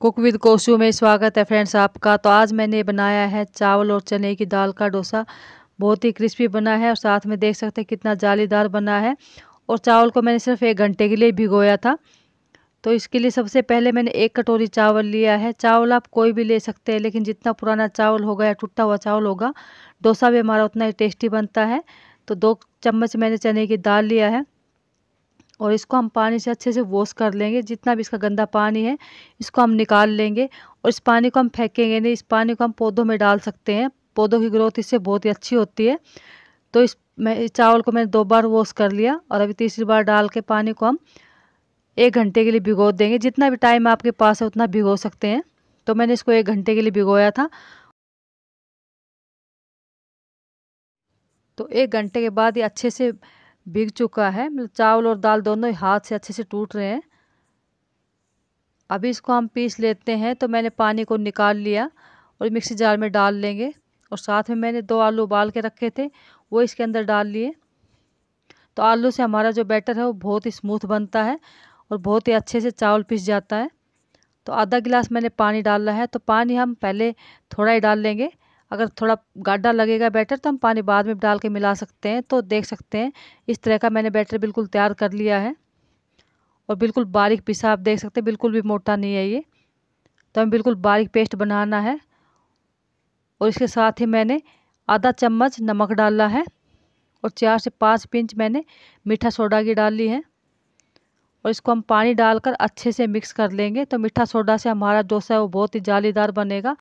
cook with कोशू में स्वागत है फ्रेंड्स आपका तो आज मैंने बनाया है चावल और चने की दाल का डोसा बहुत ही क्रिस्पी बना है और साथ में देख सकते हैं कितना जालीदार बना है और चावल को मैंने सिर्फ एक घंटे के लिए भिगोया था तो इसके लिए सबसे पहले मैंने एक कटोरी चावल लिया है चावल आप कोई भी ले सकते हैं लेकिन जितना पुराना चावल होगा या टूटा हुआ चावल होगा डोसा भी हमारा उतना ही टेस्टी बनता है तो दो चम्मच मैंने चने की दाल लिया है और इसको हम पानी से अच्छे से वॉश कर लेंगे जितना भी इसका गंदा पानी है इसको हम निकाल लेंगे और इस पानी को हम फेंकेंगे नहीं इस पानी को हम पौधों में डाल सकते हैं पौधों की ग्रोथ इससे बहुत ही अच्छी होती है तो इस मैं चावल को मैंने दो बार वॉश कर लिया और अभी तीसरी बार डाल के पानी को हम एक घंटे के लिए भिगो देंगे जितना भी टाइम आपके पास है उतना भिगो सकते हैं तो मैंने इसको एक घंटे के लिए भिगोया था तो एक घंटे के बाद ये अच्छे से भिग चुका है मतलब चावल और दाल दोनों ही हाथ से अच्छे से टूट रहे हैं अभी इसको हम पीस लेते हैं तो मैंने पानी को निकाल लिया और मिक्सी जार में डाल लेंगे और साथ में मैंने दो आलू उबाल के रखे थे वो इसके अंदर डाल लिए तो आलू से हमारा जो बैटर है वो बहुत ही स्मूथ बनता है और बहुत ही अच्छे से चावल पीस जाता है तो आधा गिलास मैंने पानी डाला है तो पानी हम पहले थोड़ा ही डाल लेंगे अगर थोड़ा गाढ़ा लगेगा बैटर तो हम पानी बाद में डाल के मिला सकते हैं तो देख सकते हैं इस तरह का मैंने बैटर बिल्कुल तैयार कर लिया है और बिल्कुल बारीक पिसा आप देख सकते हैं बिल्कुल भी मोटा नहीं है ये तो हमें बिल्कुल बारीक पेस्ट बनाना है और इसके साथ ही मैंने आधा चम्मच नमक डाला है और चार से पाँच पिंच मैंने मीठा सोडा की डाली है और इसको हम पानी डालकर अच्छे से मिक्स कर लेंगे तो मीठा सोडा से हमारा डोसा है वो बहुत ही जालीदार बनेगा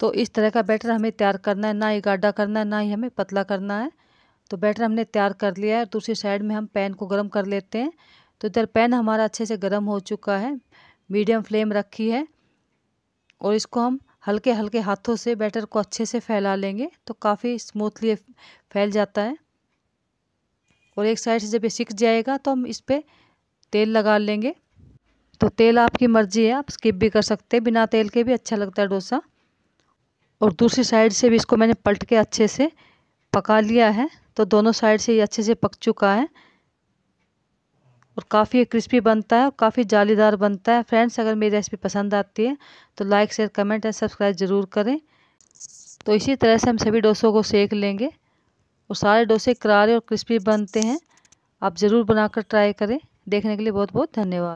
तो इस तरह का बैटर हमें तैयार करना है ना ही गाढ़ा करना है ना ही हमें पतला करना है तो बैटर हमने तैयार कर लिया है दूसरी साइड में हम पैन को गर्म कर लेते हैं तो इधर पैन हमारा अच्छे से गर्म हो चुका है मीडियम फ्लेम रखी है और इसको हम हल्के हल्के हाथों से बैटर को अच्छे से फैला लेंगे तो काफ़ी स्मूथली फैल जाता है और एक साइड से जब ये सिक जाएगा तो हम इस पर तेल लगा लेंगे तो तेल आपकी मर्ज़ी है आप स्किप भी कर सकते हैं बिना तेल के भी अच्छा लगता है डोसा और दूसरी साइड से भी इसको मैंने पलट के अच्छे से पका लिया है तो दोनों साइड से ये अच्छे से पक चुका है और काफ़ी क्रिस्पी बनता है और काफ़ी जालीदार बनता है फ्रेंड्स अगर मेरी रेसिपी पसंद आती है तो like share comment and subscribe ज़रूर करें तो इसी तरह से हम सभी डोसों को सेक लेंगे और सारे डोसे करारे और क्रिस्पी बनते हैं आप ज़रूर बनाकर ट्राई करें देखने के लिए बहुत बहुत धन्यवाद